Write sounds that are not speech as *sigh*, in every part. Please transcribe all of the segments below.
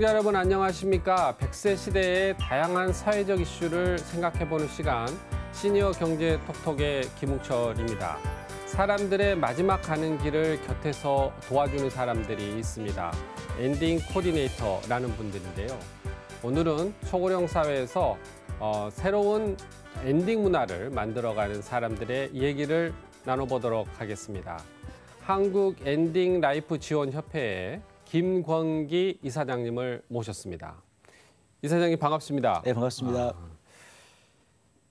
시청자 여러분 안녕하십니까? 100세 시대의 다양한 사회적 이슈를 생각해보는 시간 시니어 경제 톡톡의 김웅철입니다. 사람들의 마지막 가는 길을 곁에서 도와주는 사람들이 있습니다. 엔딩 코디네이터라는 분들인데요. 오늘은 초고령 사회에서 어, 새로운 엔딩 문화를 만들어가는 사람들의 얘기를 나눠보도록 하겠습니다. 한국 엔딩 라이프 지원 협회에 김광기 이사장님을 모셨습니다. 이사장님 반갑습니다. 네, 반갑습니다. 아.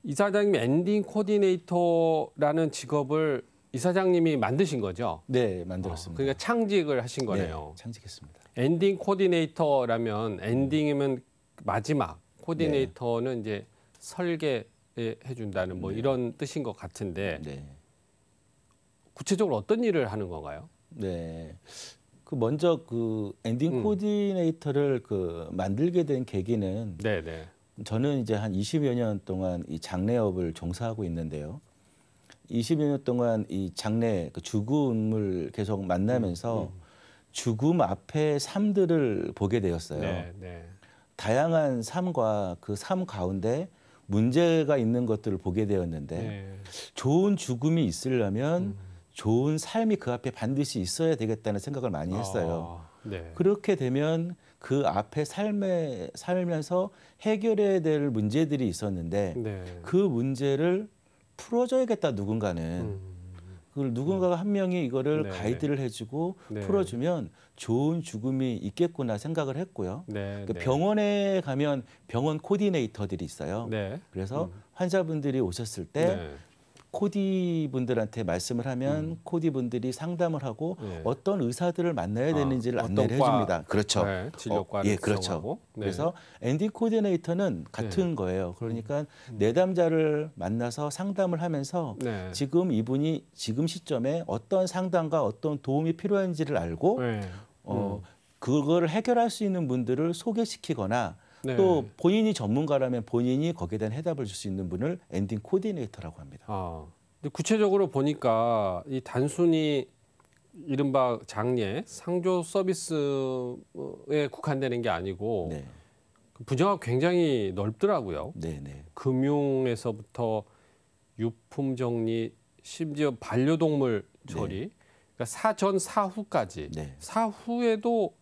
이사장님 엔딩 코디네이터라는 직업을 이사장님이 만드신 거죠? 네, 만들었습니다. 어, 그러니까 창직을 하신 네, 거네요. 네, 창직했습니다. 엔딩 코디네이터라면 엔딩이면 마지막, 코디네이터는 네. 이제 설계해 준다는 뭐 네. 이런 뜻인 것 같은데 네. 구체적으로 어떤 일을 하는 건가요? 네, 그 먼저 그 엔딩 음. 코디네이터를 그 만들게 된 계기는 네네. 네. 저는 이제 한 20여 년 동안 이 장례업을 종사하고 있는데요. 20여 년 동안 이 장례 그 죽음을 계속 만나면서 음, 음. 죽음 앞에 삶들을 보게 되었어요. 네, 네. 다양한 삶과 그 삶 가운데 문제가 있는 것들을 보게 되었는데 네. 좋은 죽음이 있으려면 음. 좋은 삶이 그 앞에 반드시 있어야 되겠다는 생각을 많이 아, 했어요. 아, 네. 그렇게 되면 그 앞에 삶에 살면서 해결해야 될 문제들이 있었는데 네. 그 문제를 풀어줘야겠다 누군가는 음. 그걸 누군가가 음. 한 명이 이거를 네. 가이드를 해주고 네. 풀어주면 좋은 죽음이 있겠구나 생각을 했고요. 네, 그러니까 네. 병원에 가면 병원 코디네이터들이 있어요. 그래서 음. 환자분들이 오셨을 때 코디 분들한테 말씀을 하면 음. 코디 분들이 상담을 하고 네. 어떤 의사들을 만나야 아, 되는지를 아, 안내를 해줍니다. 그렇죠. 네, 진료과 어, 예, 그렇죠. 네. 그래서 엔딩 코디네이터는 같은 네. 거예요. 그러니까 음. 음. 내담자를 만나서 상담을 하면서 네. 지금 이분이 지금 시점에 어떤 상담과 어떤 도움이 필요한지를 알고 네. 어, 음. 그거를 해결할 수 있는 분들을 소개시키거나 네. 또 본인이 전문가라면 본인이 거기에 대한 해답을 줄 수 있는 분을 엔딩 코디네이터라고 합니다. 아, 근데 구체적으로 보니까 이 단순히 이른바 장례 상조 서비스에 국한되는 게 아니고 네. 그 분야가 굉장히 넓더라고요. 네네. 네. 금융에서부터 유품 정리, 심지어 반려동물 네. 처리, 네. 그러니까 사전 사후까지. 네. 사후에도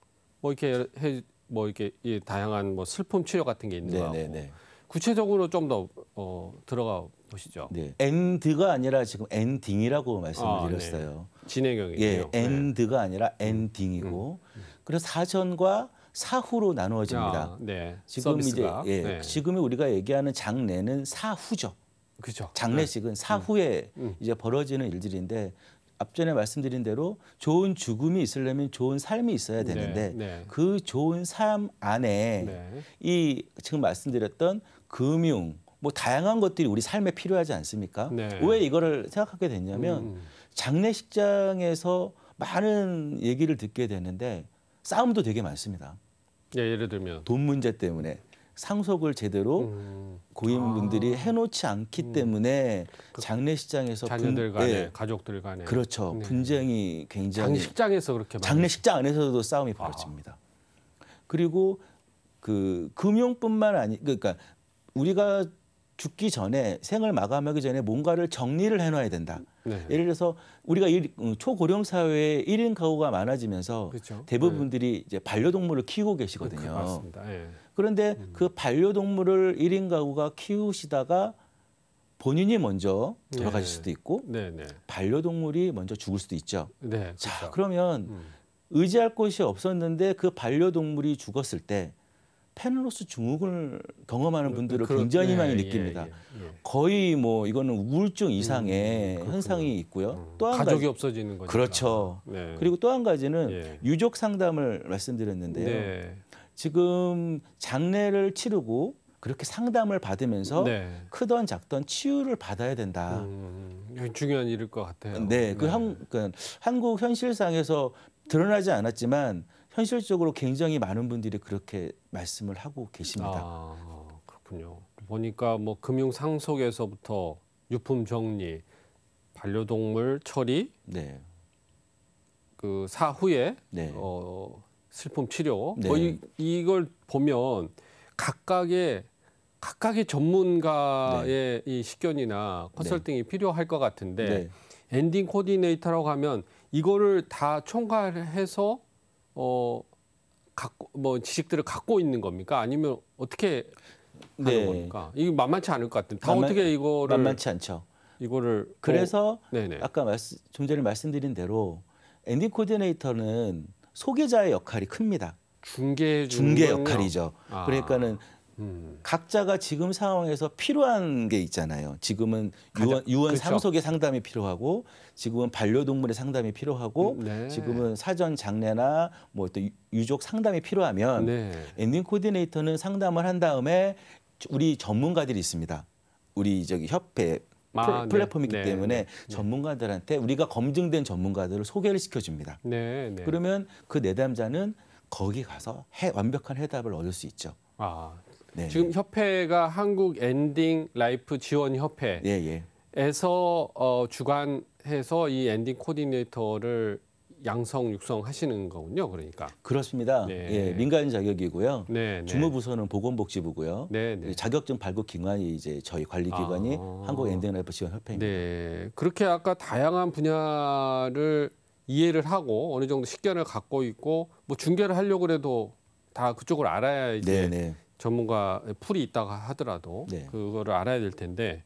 뭐 이렇게 해뭐 이렇게 예, 다양한 뭐 슬픔 치료 같은 게 있는 거고 네, 네, 네. 구체적으로 좀더 어, 들어가 보시죠. 네. 엔드가 아니라 지금 엔딩이라고 말씀 아, 드렸어요. 네. 진행형이에요. 예, 엔드가 네. 아니라 음, 엔딩이고 음. 음. 그래서 사전과 사후로 나누어집니다. 아, 네. 지금 서비스가. 이제 예, 지금 우리가 얘기하는 장례는 사후죠. 그죠. 장례식은 사후에 음, 음. 이제 벌어지는 일들인데 앞전에 말씀드린 대로 좋은 죽음이 있으려면 좋은 삶이 있어야 네, 되는데 네, 네. 그 좋은 삶 안에 네. 이 지금 말씀드렸던 금융 뭐 다양한 것들이 우리 삶에 필요하지 않습니까? 네. 왜 이거를 생각하게 됐냐면 음. 장례식장에서 많은 얘기를 듣게 되는데 싸움도 되게 많습니다. 예, 예를 들면 돈 문제 때문에 상속을 제대로 음. 고인분들이 아. 해놓지 않기 음. 때문에 그 장례식장에서 자녀들 간에 네. 가족들 간에 그렇죠 네. 분쟁이 굉장히 장례식장에서 그렇게 장례식장 안에서도 싸움이 벌어집니다. 그리고 그 금융뿐만 아니 그러니까 우리가 죽기 전에 생을 마감하기 전에 뭔가를 정리를 해놔야 된다. 네. 예를 들어서 우리가 일, 어, 초고령 사회에 일인 가구가 많아지면서 그렇죠. 대부분들이 네. 이제 반려동물을 키우고 계시거든요. 네. 그런데 음. 그 반려동물을 일인 가구가 키우시다가 본인이 먼저 돌아가실 네. 수도 있고 네, 네. 반려동물이 먼저 죽을 수도 있죠. 그렇죠. 자 그러면 음. 의지할 곳이 없었는데 그 반려동물이 죽었을 때 페넬로스 증후군을 경험하는 그, 분들을 그렇, 굉장히 예, 많이 예, 느낍니다. 예, 예, 거의 뭐 이거는 우울증 이상의 음, 음 현상이 있고요. 음, 또한 가족이 가지, 없어지는 거죠. 그렇죠. 네. 그리고 또 한 가지는 예. 유족 상담을 말씀드렸는데요. 네. 지금 장례를 치르고 그렇게 상담을 받으면서 네. 크던 작던 치유를 받아야 된다. 음, 음, 음. 중요한 일일 것 같아요. 네, 그 네. 한, 그러니까 한국 현실상에서 드러나지 않았지만 현실적으로 굉장히 많은 분들이 그렇게 말씀을 하고 계십니다. 아, 그렇군요. 보니까 뭐 금융 상속에서부터 유품 정리, 반려동물 처리, 네. 그 사후에 네. 어, 슬픔 치료, 뭐 네. 어, 이, 이걸 보면 각각의 각각의 전문가의 네. 이 식견이나 컨설팅이 네. 필요할 것 같은데 네. 엔딩 코디네이터라고 하면 이거를 다 총괄해서 어 갖고 뭐 지식들을 갖고 있는 겁니까? 아니면 어떻게 하는 네. 겁니까? 이게 만만치 않을 것 같은데 다 만만, 어떻게 이거를 만만치 않죠. 이거를 뭐 그래서 어, 아까 말씀, 좀 전에 말씀드린 대로 엔딩 코디네이터는 소개자의 역할이 큽니다. 중개 중개 역할이죠. 아. 그러니까는 음. 각자가 지금 상황에서 필요한 게 있잖아요. 지금은 유언, 유언 그렇죠. 상속의 상담이 필요하고 지금은 반려동물의 상담이 필요하고 음, 네. 지금은 사전 장례나 뭐 또 유족 상담이 필요하면 네. 엔딩 코디네이터는 상담을 한 다음에 우리 전문가들이 있습니다. 우리 저기 협회 아, 네. 플랫폼이기 네. 때문에 네. 네. 전문가들한테 우리가 검증된 전문가들을 소개를 시켜줍니다. 네, 네, 그러면 그 내담자는 거기 가서 해, 완벽한 해답을 얻을 수 있죠. 아, 네. 지금 협회가 한국 엔딩 라이프 지원 협회 에서 예, 예. 어, 주관해서 이 엔딩 코디네이터를 양성 육성하시는 거군요. 그러니까 그렇습니다. 네. 예, 민간 자격이고요. 네, 네. 주무부서는 보건복지부고요. 네, 네. 자격증 발급 기관이 이제 저희 관리 기관이 아... 한국 엔딩라이프 지원 협회입니다. 네. 그렇게 아까 다양한 분야를 이해를 하고 어느 정도 식견을 갖고 있고 뭐 중계를 하려고 해도 다 그쪽을 알아야 이제 전문가 풀이 있다고 하더라도 네. 그거를 알아야 될 텐데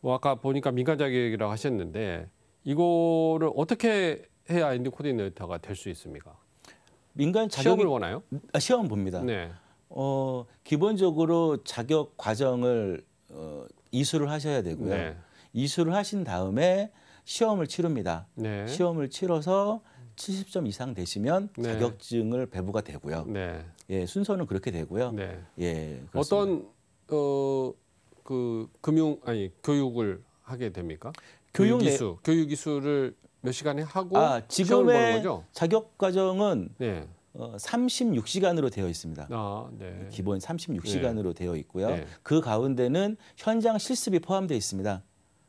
뭐 아까 보니까 민간 자격이라고 하셨는데 이거를 어떻게 해야 인디 코디네이터가 될 수 있습니까? 민간 자격이, 시험을 보나요? 아, 시험 봅니다. 네. 어, 기본적으로 자격 과정을 어, 이수를 하셔야 되고요. 네. 이수를 하신 다음에 시험을 치릅니다. 네. 시험을 치러서 70점 이상 되시면 네. 자격증을 배부가 되고요. 네. 예, 순서는 그렇게 되고요. 네. 예. 그렇습니다. 어떤 어 그 금융 아니 교육을 하게 됩니까? 교육 기수 내... 교육 기수를 몇 시간에 하고 아, 지금의 자격 과정은 네. 어, 36시간으로 되어 있습니다. 아, 네. 예, 기본 36시간으로 네. 되어 있고요. 네. 그 가운데는 현장 실습이 포함되어 있습니다.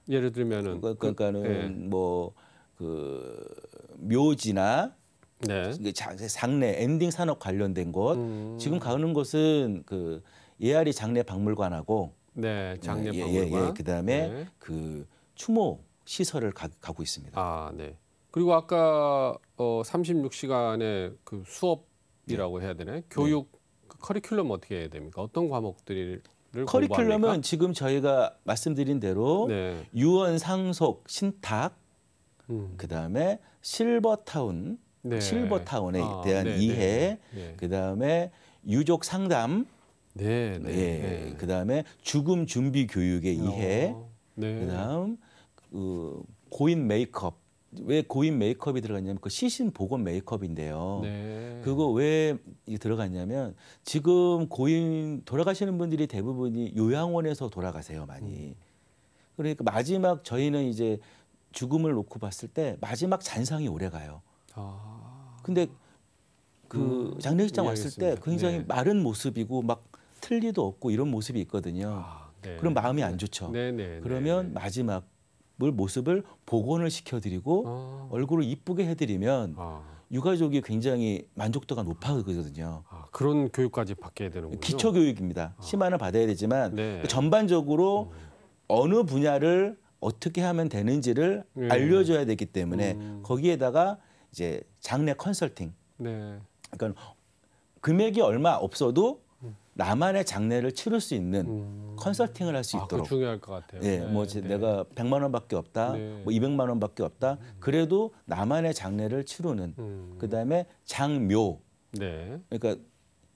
예를 들면은 그, 그러니까는 네. 뭐 그, 네. 뭐그 묘지나 네. 장내 엔딩 산업 관련된 곳 음. 지금 가는 곳은 그 예아리 장례 박물관하고 네, 장례 박물관 네, 예, 예, 예. 그다음에 네. 그 추모 시설을 가, 고 있습니다. 아, 네. 그리고 아까 어 36시간의 그 수업이라고 네. 해야 되나 교육 네. 커리큘럼 어떻게 해야 됩니까? 어떤 과목들을 커리큘럼은 공부합니까? 지금 저희가 말씀드린 대로 네. 유언 상속 신탁 음. 그다음에 실버타운 네. 실버타운에 아, 대한 네, 이해, 네, 네. 네. 그다음에 유족 상담, 네, 네 예, 그다음에 죽음 준비 교육의 이해, 어, 그다음 그 고인 메이크업. 왜 고인 메이크업이 들어갔냐면 그 시신 복원 메이크업인데요. 그거 왜 들어갔냐면 지금 고인 돌아가시는 분들이 대부분이 요양원에서 돌아가세요 많이. 음. 그러니까 마지막 저희는 이제 죽음을 놓고 봤을 때 마지막 잔상이 오래 가요. 아. 근데 그 음, 장례식장 왔을 때 굉장히 네. 마른 모습이고 막 틀니도 없고 이런 모습이 있거든요. 아, 네. 그럼 마음이 안 좋죠. 네, 네, 네 그러면 네. 마지막 을 모습을 복원을 시켜드리고 아. 얼굴을 이쁘게 해드리면 아. 유가족이 굉장히 만족도가 높아지거든요. 아, 그런 교육까지 받게 되는군요. 기초 교육입니다. 아. 심화는 받아야 되지만 그 전반적으로 음. 어느 분야를 어떻게 하면 되는지를 음. 알려줘야 되기 때문에 음. 거기에다가 이제 장례 컨설팅. 네. 그러니까 금액이 얼마 없어도 음. 나만의 장례를 치를 수 있는 음... 컨설팅을 할수 아, 있도록. 아, 중요할 것 같아요. 예, 네, 뭐 네. 네. 내가 100만 원밖에 없다, 네. 뭐 200만 원밖에 없다. 음. 그래도 나만의 장례를 치르는. 음... 그다음에 장묘. 네. 그러니까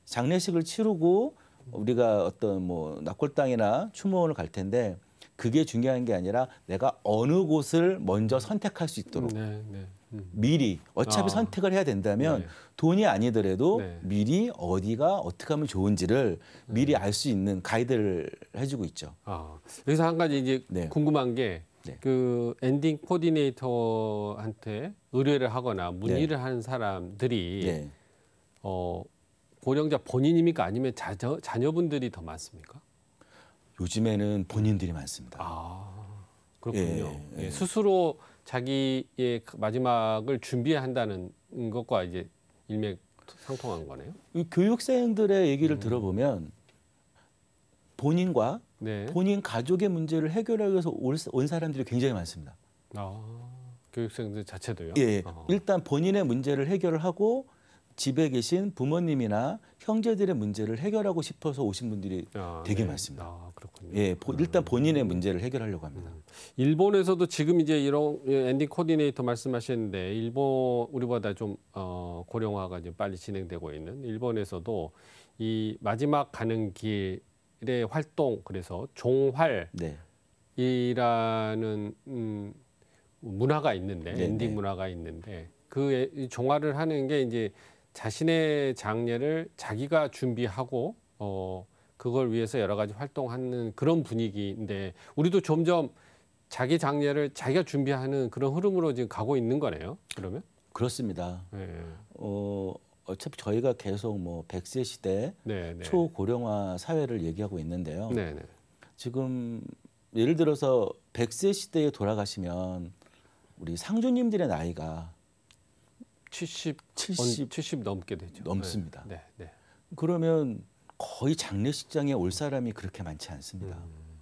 장례식을 치르고 우리가 어떤 뭐 낙골당이나 추모원을 갈 텐데 그게 중요한 게 아니라 내가 어느 곳을 먼저 음. 선택할 수 있도록. 네, 네. 미리 어차피 아. 선택을 해야 된다면 네. 돈이 아니더라도 네. 미리 어디가 어떻게 하면 좋은지를 미리 네. 알수 있는 가이드를 해주고 있죠. 아, 여기서 한 가지 이제 네. 궁금한 게그 네. 엔딩 코디네이터한테 의뢰를 하거나 문의를 네. 하는 사람들이 어, 고령자 본인입니까 아니면 자녀, 자녀분들이 더 많습니까? 요즘에는 본인들이 많습니다. 아. 그렇군요. 예, 예, 예. 스스로 자기의 그 마지막을 준비 한다는 것과 이제 일맥 상통한 거네요. 교육생들의 얘기를 음. 들어보면 본인과 네. 본인 가족의 문제를 해결하기 위해서 온 사람들이 굉장히 많습니다. 아, 교육생들 자체도요? 예. 어. 일단 본인의 문제를 해결 하고 집에 계신 부모님이나 형제들의 문제를 해결하고 싶어서 오신 분들이 아, 되게 네. 많습니다. 아, 그렇군요. 예, 보, 일단 음. 본인의 문제를 해결하려고 합니다. 음. 일본에서도 지금 이제 이런 예, 엔딩 코디네이터 말씀하시는데 일본 우리보다 좀 어, 고령화가 이제 빨리 진행되고 있는 일본에서도 이 마지막 가는 길의 활동 그래서 종활 네. 이라는 음, 문화가 있는데 네 엔딩 네. 문화가 있는데 그 종활을 하는 게 이제 자신의 장례를 자기가 준비하고 어 그걸 위해서 여러 가지 활동하는 그런 분위기인데 우리도 점점 자기 장례를 자기가 준비하는 그런 흐름으로 지금 가고 있는 거네요. 그러면 그렇습니다. 네. 어 어차피 저희가 계속 뭐 백세 시대 네, 네. 초고령화 사회를 얘기하고 있는데요. 네, 네. 지금 예를 들어서 백세 시대에 돌아가시면 우리 상조님들의 나이가 70, 70, 70 넘게 되죠. 넘습니다. 네, 네. 그러면 거의 장례식장에 올 사람이 그렇게 많지 않습니다. 음,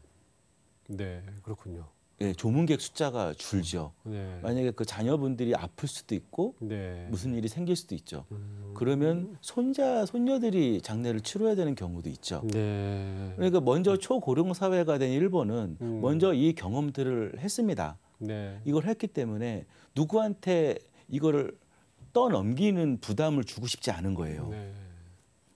네, 그렇군요. 네, 조문객 숫자가 줄죠. 네. 만약에 그 자녀분들이 아플 수도 있고 네. 무슨 일이 생길 수도 있죠. 음. 그러면 손자 손녀들이 장례를 치러야 되는 경우도 있죠. 네. 그러니까 먼저 초고령 사회가 된 일본은 음. 먼저 이 경험들을 했습니다. 네. 이걸 했기 때문에 누구한테 이거를 떠넘기는 부담을 주고 싶지 않은 거예요. 네.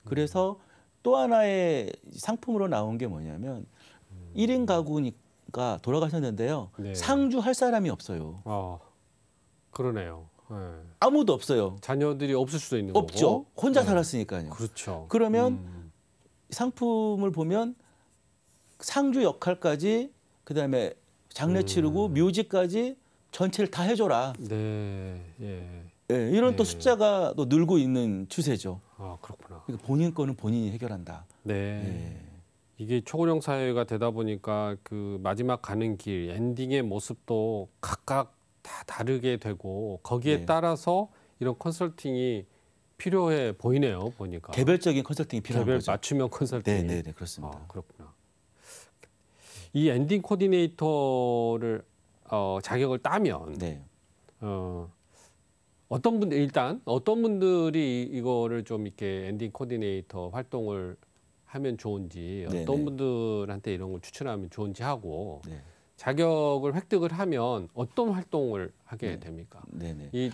그래서 또 하나의 상품으로 나온 게 뭐냐면 음. 1인 가구니까 돌아가셨는데요. 네. 상주할 사람이 없어요. 아, 그러네요. 네. 아무도 없어요. 자녀들이 없을 수도 있는 없죠. 거고. 혼자 네. 살았으니까요. 그렇죠. 그러면 음. 상품을 보면 상주 역할까지 그다음에 장례 치르고 음. 묘지까지 전체를 다 해줘라. 네. 예. 예, 이런 네. 또 예. 숫자가 또 늘고 있는 추세죠. 아 그렇구나. 그러니까 본인 거는 본인이 해결한다. 네. 예. 이게 초고령 사회가 되다 보니까 그 마지막 가는 길 엔딩의 모습도 각각 다 다르게 되고 거기에 네. 따라서 이런 컨설팅이 필요해 보이네요 보니까 개별적인 컨설팅이 필요한 개별 거죠. 맞춤형 컨설팅. 네네 네, 그렇습니다. 아, 그렇구나. 이 엔딩 코디네이터를 어, 자격을 따면 네. 어, 어떤 분들 일단 어떤 분들이 이거를 좀 이렇게 엔딩 코디네이터 활동을 하면 좋은지 네, 어떤 네네. 분들한테 이런 걸 추천하면 좋은지 하고 네. 자격을 획득을 하면 어떤 활동을 하게 네. 됩니까? 네네. 네. 이,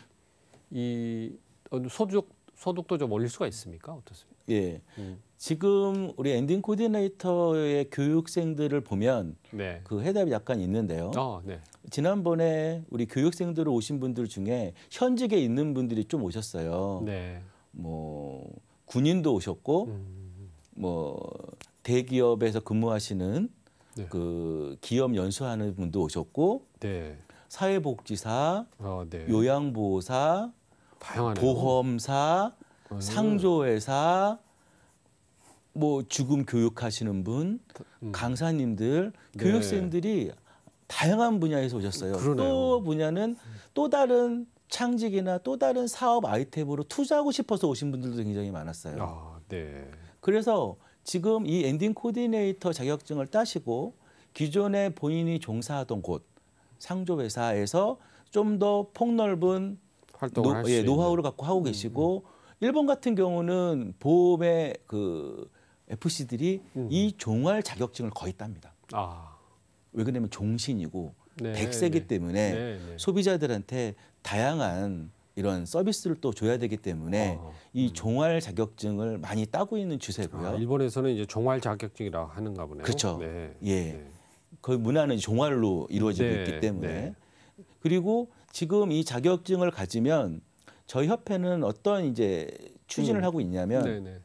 이 어, 소득 소득도 좀 올릴 수가 있습니까? 어떻습니까? 예. 음. 지금 우리 엔딩 코디네이터의 교육생들을 보면 네. 그 해답이 약간 있는데요. 어, 네. 지난번에 우리 교육생들 을 오신 분들 중에 현직에 있는 분들이 좀 오셨어요. 네. 뭐 군인도 오셨고 음. 뭐 대기업에서 근무하시는 네. 그 기업 연수하는 분도 오셨고 네. 사회복지사, 어, 요양보호사, 다양하네요. 보험사, 음. 상조회사 뭐 죽음 교육하시는 분, 음. 강사님들, 네. 교육생들이 다양한 분야에서 오셨어요. 그러네요. 또 분야는 또 다른 창직이나 또 다른 사업 아이템으로 투자하고 싶어서 오신 분들도 굉장히 많았어요. 아, 네. 그래서 지금 이 엔딩 코디네이터 자격증을 따시고 기존에 본인이 종사하던 곳 상조 회사에서 좀 더 폭넓은 활동을 노, 예, 노하우를 갖고 하고 음, 음. 계시고 음. 일본 같은 경우는 보험의 그 FC들이 음. 이 종알 자격증을 거의 땁니다. 아. 왜 그러냐면 종신이고 네, 백세기 네. 때문에 네, 네, 소비자들한테 다양한 이런 서비스를 또 줘야 되기 때문에 어, 음. 이 종알 자격증을 많이 따고 있는 추세고요. 아, 일본에서는 이제 종알 자격증이라 하는가 보네요. 그렇죠. 네. 예. 그 문화는 종알로 이루어지고 있기 때문에 그리고 지금 이 자격증을 가지면 저희 협회는 어떤 이제 추진을 음. 하고 있냐면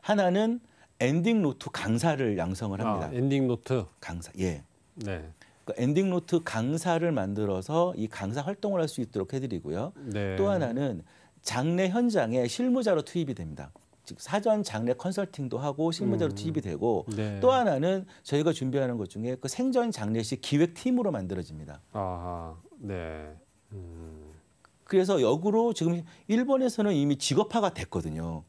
하나는 엔딩 노트 강사를 양성을 합니다. 아, 엔딩 노트 강사. 예. 네. 그 엔딩 노트 강사를 만들어서 이 강사 활동을 할 수 있도록 해드리고요. 네. 또 하나는 장례 현장에 실무자로 투입이 됩니다. 즉 사전 장례 컨설팅도 하고 실무자로 음. 투입이 되고 네. 또 하나는 저희가 준비하는 것 중에 그 생전 장례식 기획팀으로 만들어집니다. 아, 네. 음. 그래서 역으로 지금 일본에서는 이미 직업화가 됐거든요.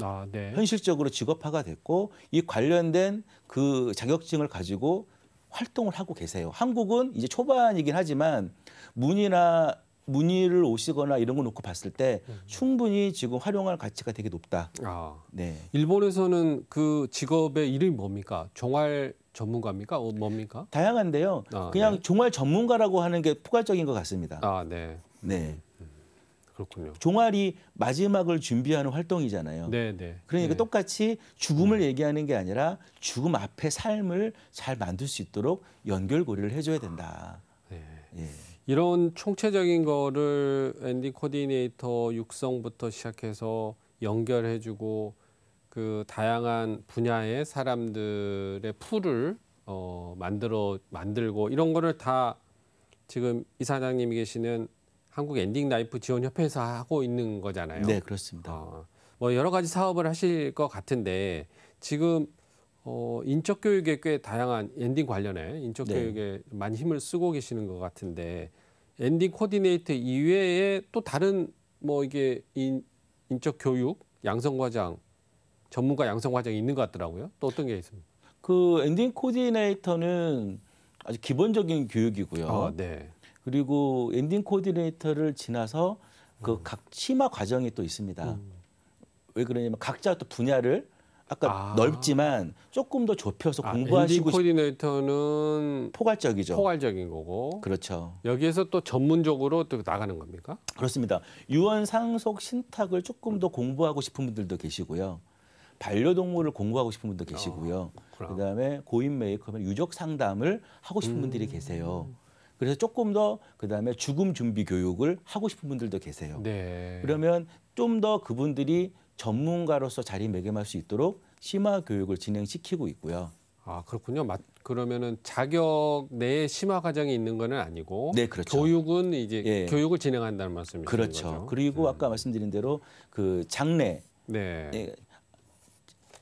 아, 네. 현실적으로 직업화가 됐고 이 관련된 그 자격증을 가지고 활동을 하고 계세요. 한국은 이제 초반이긴 하지만 문이나 문의를 오시거나 이런 거 놓고 봤을 때 음. 충분히 지금 활용할 가치가 되게 높다. 아, 네. 일본에서는 그 직업의 이름이 뭡니까? 종알 전문가입니까? 어, 뭡니까? 다양한데요. 아, 그냥 네. 종알 전문가라고 하는 게 포괄적인 것 같습니다. 아, 네. 네. 그렇군요. 종아리 마지막을 준비하는 활동이잖아요. 네, 네. 그러니까 네. 똑같이 죽음을 네. 얘기하는 게 아니라 죽음 앞에 삶을 잘 만들 수 있도록 연결고리를 해줘야 된다. 네. 예. 이런 총체적인 거를 앤디 코디네이터 육성부터 시작해서 연결해주고 그 다양한 분야의 사람들의 풀을 어, 만들어 만들고 이런 거를 다 지금 이사장님이 계시는 한국 엔딩 라이프 지원 협회에서 하고 있는 거잖아요. 네, 그렇습니다. 어, 뭐 여러 가지 사업을 하실 것 같은데 지금 어, 인적 교육에 꽤 다양한 엔딩 관련해 인적 네. 교육에 많이 힘을 쓰고 계시는 것 같은데 엔딩 코디네이터 이외에 또 다른 뭐 이게 인, 인적 교육 양성 과장 전문가 양성 과정이 있는 것 같더라고요. 또 어떤 게 있습니까? 그 엔딩 코디네이터는 아주 기본적인 교육이고요. 아, 네. 그리고 엔딩 코디네이터를 지나서 그각 음. 심화 과정이 또 있습니다. 음. 왜 그러냐면 각자 또 분야를 아까 아. 넓지만 조금 더 좁혀서 아, 공부하시고 엔딩 코디네이터는 포괄적이죠. 포괄적인 거고. 그렇죠. 여기에서 또 전문적으로 또 나가는 겁니까? 그렇습니다. 유언 상속 신탁을 조금 더 공부하고 싶은 분들도 계시고요. 반려동물을 공부하고 싶은 분도 계시고요. 아, 그다음에 고인 메이크업 유족 상담을 하고 싶은 음. 분들이 계세요. 그래서 조금 더 그다음에 죽음 준비 교육을 하고 싶은 분들도 계세요. 네. 그러면 좀 더 그분들이 전문가로서 자리매김할 수 있도록 심화 교육을 진행시키고 있고요. 아 그렇군요. 맞, 그러면은 자격 내에 심화 과정이 있는 건 아니고 네, 그렇죠. 교육은 이제 예. 교육을 진행한다는 말씀이신 그렇죠. 거죠. 그리고 음. 아까 말씀드린 대로 그 장례 네. 예,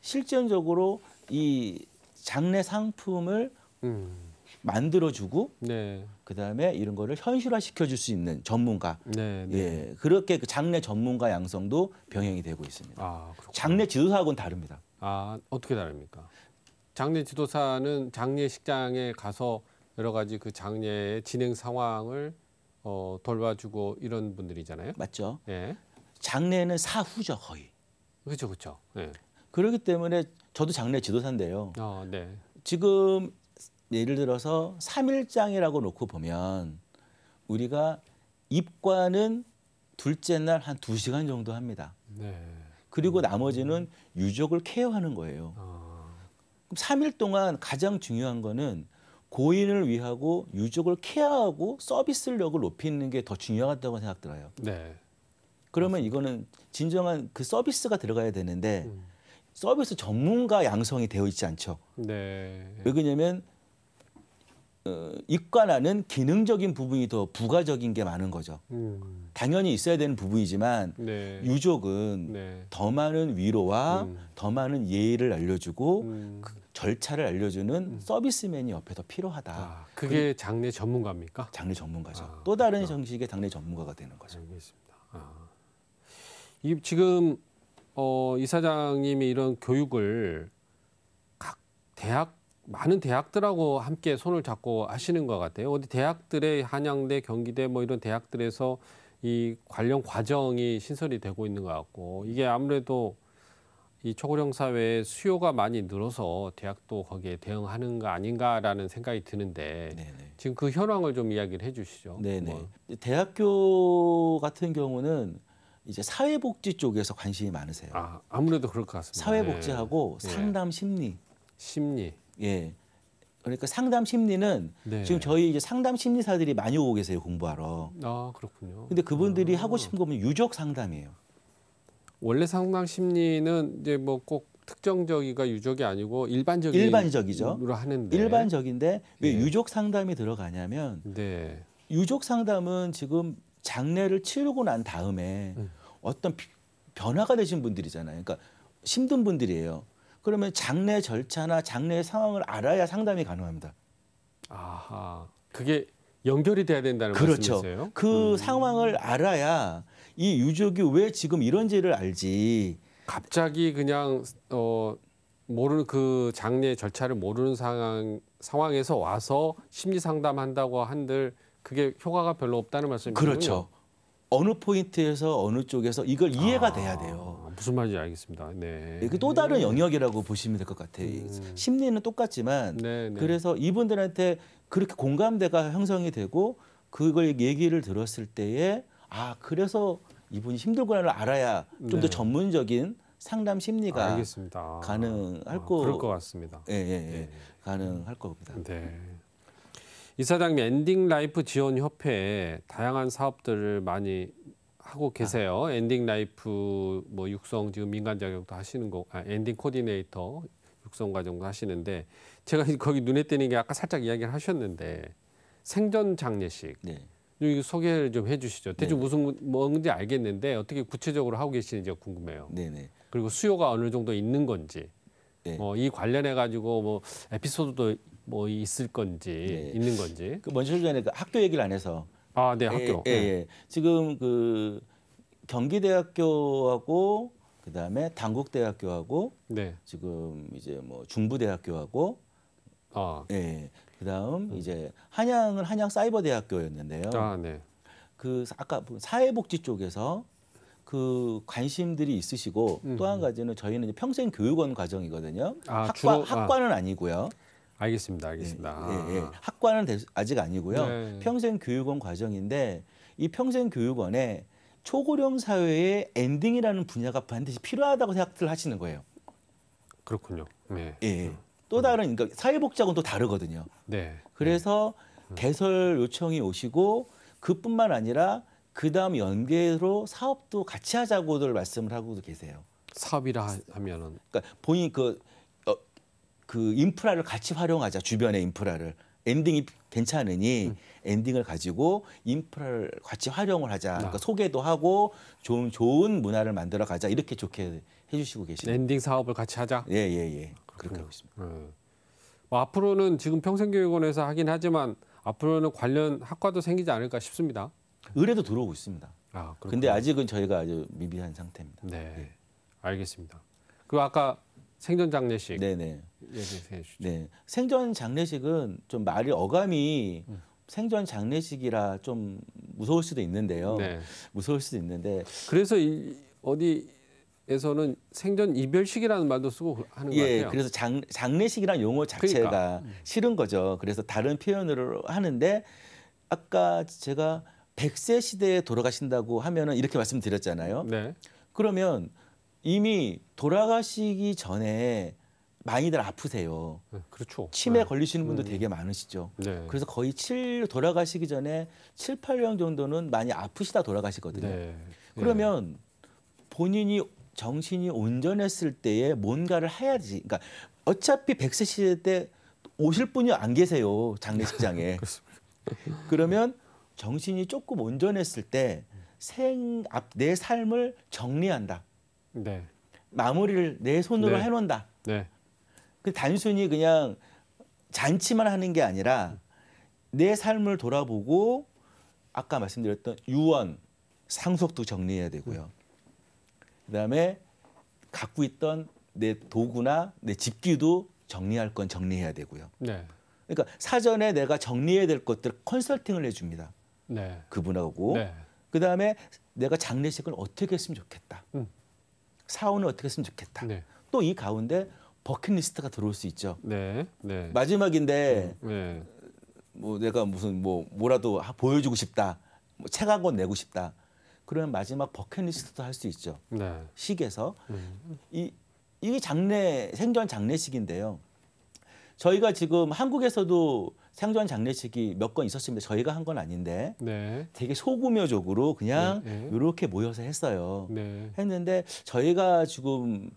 실질적으로 이 장례 상품을 음. 만들어주고 네. 그다음에 이런 거를 현실화 시켜줄 수 있는 전문가 네, 네. 예 그렇게 그 장례 전문가 양성도 병행이 되고 있습니다 아, 장례 지도사하고는 다릅니다 아 어떻게 다릅니까 장례 지도사는 장례식장에 가서 여러 가지 그 장례의 진행 상황을 어, 돌봐주고 이런 분들이잖아요 맞죠 예. 장례는 사후죠 거의 그렇죠 그렇죠 예. 그렇기 때문에 저도 장례 지도사인데요 아, 네. 지금 예를 들어서 삼일장이라고 놓고 보면 우리가 입과는 둘째 날 한 두시간 정도 합니다. 네. 그리고 음. 나머지는 유족을 케어하는 거예요. 아. 그 삼일 동안 가장 중요한 거는 고인을 위하고 유족을 케어하고 서비스력을 높이는 게 더 중요하다고 생각들어요. 네. 그러면 이거는 진정한 그 서비스가 들어가야 되는데 음. 서비스 전문가 양성이 되어 있지 않죠. 네. 왜 그러냐면 어, 입관하는 기능적인 부분이 더 부가적인 게 많은 거죠. 음. 당연히 있어야 되는 부분이지만 네. 유족은 네. 더 많은 위로와 음. 더 많은 예의를 알려주고 음. 그 절차를 알려주는 음. 서비스맨이 옆에 더 필요하다. 아, 그게 장례 전문가입니까? 장례 전문가죠. 아, 또 다른 그렇 형식의 장례 전문가가 되는 거죠. 알겠습니다. 아. 이, 지금 어, 이사장님이 이런 교육을 각 대학 많은 대학들하고 함께 손을 잡고 하시는 것 같아요. 어디 대학들의 한양대, 경기대 뭐 이런 대학들에서 이 관련 과정이 신설이 되고 있는 것 같고 이게 아무래도 이 초고령 사회에 수요가 많이 늘어서 대학도 거기에 대응하는 거 아닌가라는 생각이 드는데 네네. 네. 지금 그 현황을 좀 이야기를 해주시죠. 네네. 네. 뭐. 대학교 같은 경우는 이제 사회복지 쪽에서 관심이 많으세요. 아, 아무래도 그럴 것 같습니다. 사회복지하고 네. 상담 심리. 심리. 예. 그러니까 상담 심리는 네. 지금 저희 이제 상담 심리사들이 많이 오고 계세요 공부하러. 아 그렇군요. 근데 그분들이 아. 하고 싶은 거면 유적 상담이에요. 원래 상담 심리는 이제 뭐 꼭 특정적이가 유적이 아니고 일반적인 일반적이죠. 하는데 일반적인데 왜 네. 유적 상담이 들어가냐면 네. 유적 상담은 지금 장례를 치르고 난 다음에 음. 어떤 변화가 되신 분들이잖아요. 그러니까 힘든 분들이에요. 그러면 장례 절차나 장례 상황을 알아야 상담이 가능합니다. 아하, 그게 연결이 돼야 된다는 그렇죠. 말씀이세요? 그 음. 상황을 알아야 이 유족이 왜 지금 이런지를 알지. 갑자기 그냥 어 모르는 그 장례 절차를 모르는 상황 상황에서 와서 심리 상담한다고 한들 그게 효과가 별로 없다는 말씀이군요 그렇죠. 어느 포인트에서 어느 쪽에서 이걸 이해가 아, 돼야 돼요. 무슨 말인지 알겠습니다. 네. 이게 네, 그 또 다른 음. 영역이라고 보시면 될 것 같아요. 음. 심리는 똑같지만 네, 네. 그래서 이분들한테 그렇게 공감대가 형성이 되고 그걸 얘기를 들었을 때에 아 그래서 이분이 힘들구나를 알아야 좀더 네. 전문적인 상담 심리가 알겠습니다. 가능할 아, 거 그럴 것 같습니다. 예, 예, 예. 네. 가능할 겁니다. 네. 이사장님 엔딩 라이프 지원 협회에 다양한 사업들을 많이 하고 아. 계세요. 아. 엔딩 라이프 뭐 육성 지금 민간 자격도 하시는 거, 아, 엔딩 코디네이터 육성 과정도 하시는데 제가 거기 눈에 띄는 게 아까 살짝 이야기를 하셨는데 생전 장례식. 네. 소개를 좀 해주시죠. 대충 네. 무슨 뭔지 알겠는데 어떻게 구체적으로 하고 계시는지 궁금해요. 네네. 그리고 수요가 어느 정도 있는 건지. 네. 어, 이 관련해 가지고 뭐 에피소드도 뭐 있을 건지 네. 있는 건지. 그 먼저 전에 그 학교 얘기를 안 해서. 아, 네, 예, 학교. 예, 예, 예. 지금 그 경기대학교하고 그다음에 당국대학교하고 네. 지금 이제 뭐 중부대학교하고 아. 예. 그다음 음. 이제 한양은 한양 사이버대학교였는데요. 아, 네. 그 아까 뭐 사회복지 쪽에서 그 관심들이 있으시고 또한 음. 가지는 저희는 평생 교육원 과정이거든요. 아, 학과 주로, 아. 학과는 아니고요. 알겠습니다. 알겠습니다. 예, 예, 예. 아. 학과는 아직 아니고요. 네. 평생 교육원 과정인데 이 평생 교육원에 초고령 사회의 엔딩이라는 분야가 반드시 필요하다고 생각들 하시는 거예요. 그렇군요. 네. 예. 음. 또 음. 다른 그러니까 사회복지하고또 다르거든요. 네. 그래서 네. 개설 요청이 오시고 그뿐만 아니라 그 다음 연계로 사업도 같이 하자고들 말씀을 하고 계세요. 사업이라 하면은 그러니까 본인 그그 인프라를 같이 활용하자 주변의 인프라를 엔딩이 괜찮으니 음. 엔딩을 가지고 인프라를 같이 활용을 하자. 그러니까 아. 소개도 하고 좋은 좋은 문화를 만들어 가자. 이렇게 좋게 해주시고 계시는 엔딩 사업을 같이 하자. 예예예. 예, 예. 예. 그렇게 하고 있습니다. 음. 뭐 앞으로는 지금 평생교육원에서 하긴 하지만 앞으로는 관련 학과도 생기지 않을까 싶습니다. 의뢰도 들어오고 있습니다. 아, 그렇데 아직은 저희가 아주 미비한 상태입니다. 네. 예. 그 네. 알겠습니다. 그리고 아까 생전 장례식. 네네. 얘기해 네, 생전 장례식은 좀 말이 어감이 음. 생전 장례식이라 좀 무서울 수도 있는데요. 네. 무서울 수도 있는데 그래서 이, 어디에서는 생전 이별식이라는 말도 쓰고 그- 하는 예, 같아요. 그래서 장, 장례식이란 용어 자체가 그러니까. 싫은 거죠. 그래서 다른 표현으로 하는데 아까 제가 백세 시대에 돌아가신다고 하면은 이렇게 말씀드렸잖아요. 네. 그러면 이미 돌아가시기 전에 많이들 아프세요. 네, 그렇죠. 치매 네. 걸리시는 분도 음. 되게 많으시죠. 네. 그래서 거의 칠 돌아가시기 전에 7, 8년 정도는 많이 아프시다 돌아가시거든요. 네. 그러면 본인이 정신이 온전했을 때에 뭔가를 해야지. 그러니까 어차피 백세 시대 때 오실 분이 안 계세요. 장례식장에. *laughs* 그러면 정신이 조금 온전했을 때 생 앞 내 삶을 정리한다. 네. 마무리를 내 손으로 네. 해놓는다. 네. 그 단순히 그냥 잔치만 하는 게 아니라 내 삶을 돌아보고 아까 말씀드렸던 유언, 상속도 정리해야 되고요. 그다음에 갖고 있던 내 도구나 내 집기도 정리할 건 정리해야 되고요. 네. 그러니까 사전에 내가 정리해야 될 것들 컨설팅을 해줍니다. 네. 그분하고 네. 그 다음에 내가 장례식을 어떻게 했으면 좋겠다. 음. 사원을 어떻게 했으면 좋겠다. 네. 또이 가운데 버킷리스트가 들어올 수 있죠. 네. 네. 마지막인데 음, 네. 뭐 내가 무슨 뭐 뭐라도 보여주고 싶다. 뭐 책 한 권 내고 싶다. 그러면 마지막 버킷리스트도 할 수 있죠. 네. 식에서 음. 이 이게 장례 생전 장례식인데요. 저희가 지금 한국에서도 생전 장례식이 몇 건 있었습니다. 저희가 한 건 아닌데 네. 되게 소규모적으로 그냥 네, 네. 이렇게 모여서 했어요. 네. 했는데 저희가 지금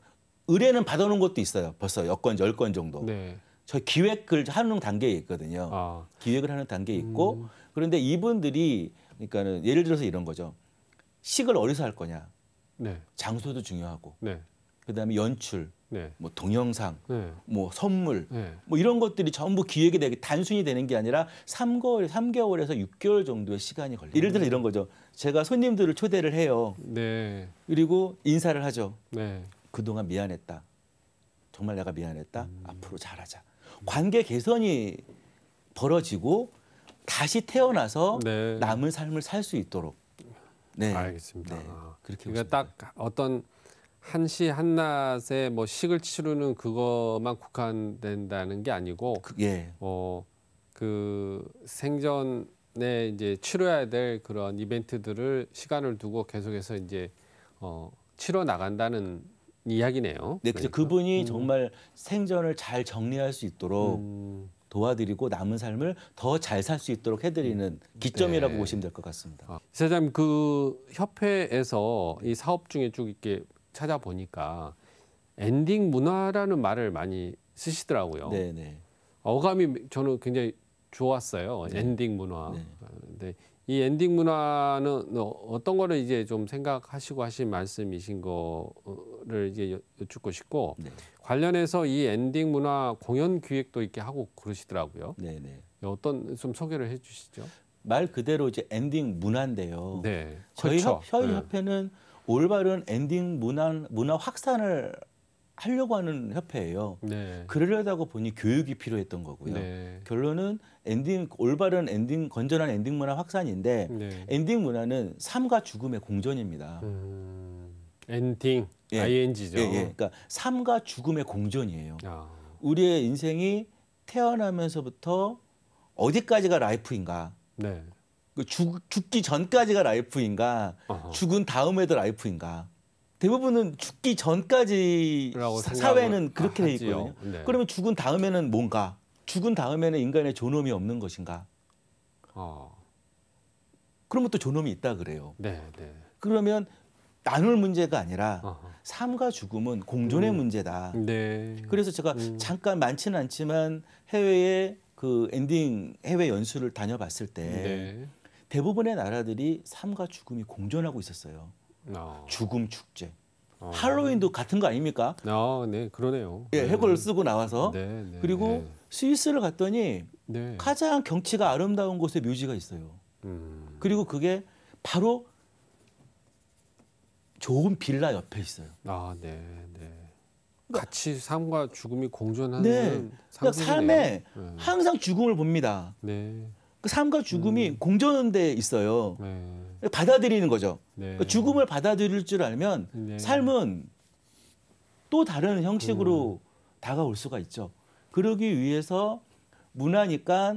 의뢰는 받아놓은 것도 있어요. 벌써 여건 열건 정도. 네. 저 기획을 하는 단계에 있거든요. 아. 기획을 하는 단계에 있고 음. 그런데 이분들이 그러니까는 예를 들어서 이런 거죠. 식을 어디서 할 거냐. 네. 장소도 중요하고. 네. 그다음에 연출, 네. 뭐 동영상, 네. 뭐 선물, 네. 뭐 이런 것들이 전부 기획이 되게 단순히 되는 게 아니라 3개월, 3개월에서 6개월 정도의 시간이 걸려요. 예를 들어 이런 거죠. 제가 손님들을 초대를 해요. 네. 그리고 인사를 하죠. 네. 그동안 미안했다. 정말 내가 미안했다. 음. 앞으로 잘하자. 관계 개선이 벌어지고 다시 태어나서 네. 남은 삶을 살 수 있도록. 네. 알겠습니다. 네. 그렇게 그러니까 딱 어떤 한시 한낮에 뭐 식을 치르는 그것만 국한된다는 게 아니고 그, 예. 어, 그 생전에 이제 치러야 될 그런 이벤트들을 시간을 두고 계속해서 이제 어, 치러 나간다는 이야기네요. 네, 그러니까. 그분이 음. 정말 생전을 잘 정리할 수 있도록 음. 도와드리고 남은 삶을 더 잘 살 수 있도록 해드리는 음. 기점이라고 네. 보시면 될 것 같습니다. 아, 사장님그 협회에서 이 사업 중에 쭉 이렇게 찾아보니까 엔딩 문화라는 말을 많이 쓰시더라고요. 네네. 네. 어감이 저는 굉장히 좋았어요. 네. 엔딩 문화. 네. 아, 근데 이 엔딩 문화는 어, 어떤 거를 이제 좀 생각하시고 하신 말씀이신 거를 이제 여쭙고 싶고 네. 관련해서 이 엔딩 문화 공연 기획도 이렇게 하고 그러시더라고요. 네, 네. 예, 어떤 좀 소개를 해주시죠. 말 그대로 이제 엔딩 문화인데요. 네, 저희 그렇죠. 협, 예. 협회는 올바른 엔딩 문화 문화 확산을 하려고 하는 협회예요. 네. 그러려다가 보니 교육이 필요했던 거고요. 네. 결론은 엔딩 올바른 엔딩 건전한 엔딩 문화 확산인데 네. 엔딩 문화는 삶과 죽음의 공존입니다 음, 엔딩 예. ing죠. 예, 예. 그러니까 삶과 죽음의 공존이에요 아. 우리의 인생이 태어나면서부터 어디까지가 라이프인가? 네. 그 죽, 죽기 전까지가 라이프인가? 아하. 죽은 다음에도 라이프인가? 대부분은 죽기 전까지 사회는 그렇게 돼 있거든요. 네. 그러면 죽은 다음에는 뭔가? 죽은 다음에는 인간의 존엄이 없는 것인가? 어. 그러면 또 존엄이 있다 그래요. 네, 네. 그러면 나눌 문제가 아니라 어허. 삶과 죽음은 공존의 음. 문제다. 네. 그래서 제가 음. 잠깐 많지는 않지만 해외에 그 엔딩 해외 연수를 다녀봤을 때 네. 대부분의 나라들이 삶과 죽음이 공존하고 있었어요. 어. 죽음 축제. 어. 할로윈도 같은 거 아닙니까? 아, 네, 그러네요. 예, 네. 해골을 쓰고 나와서 네, 네, 그리고 네. 스위스를 갔더니 네. 가장 경치가 아름다운 곳에 묘지가 있어요. 음. 그리고 그게 바로 좋은 빌라 옆에 있어요. 아, 네, 네. 그러니까, 같이 삶과 죽음이 공존하는 네. 그러니까 삶에 항상 죽음을 봅니다. 네. 그 삶과 죽음이 음. 공존돼 있어요. 네. 받아들이는 거죠. 네. 그러니까 죽음을 받아들일 줄 알면 네. 삶은 또 다른 형식으로 음. 다가올 수가 있죠. 그러기 위해서 문화니까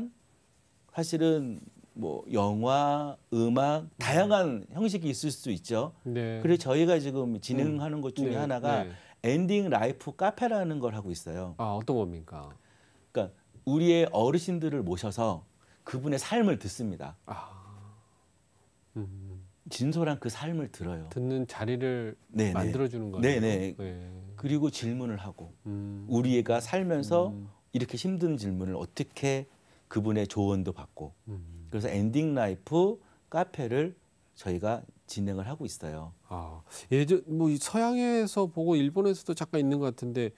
사실은 뭐 영화, 음악 네. 다양한 형식이 있을 수 있죠. 네. 그래서 저희가 지금 진행하는 음. 것 중에 네. 하나가 네. 엔딩 라이프 카페라는 걸 하고 있어요. 아 어떤 겁니까? 그러니까 우리의 어르신들을 모셔서 그분의 삶을 듣습니다. 아. 진솔한 그 삶을 들어요. 듣는 자리를 네네. 네. 만들어주는 거예요. 네네. 네. 그리고 질문을 하고 음. 우리가 살면서 음. 이렇게 힘든 질문을 어떻게 그분의 조언도 받고 음. 그래서 엔딩 라이프 카페를 저희가 진행을 하고 있어요. 아 예전 뭐 서양에서 보고 일본에서도 잠깐 있는 것 같은데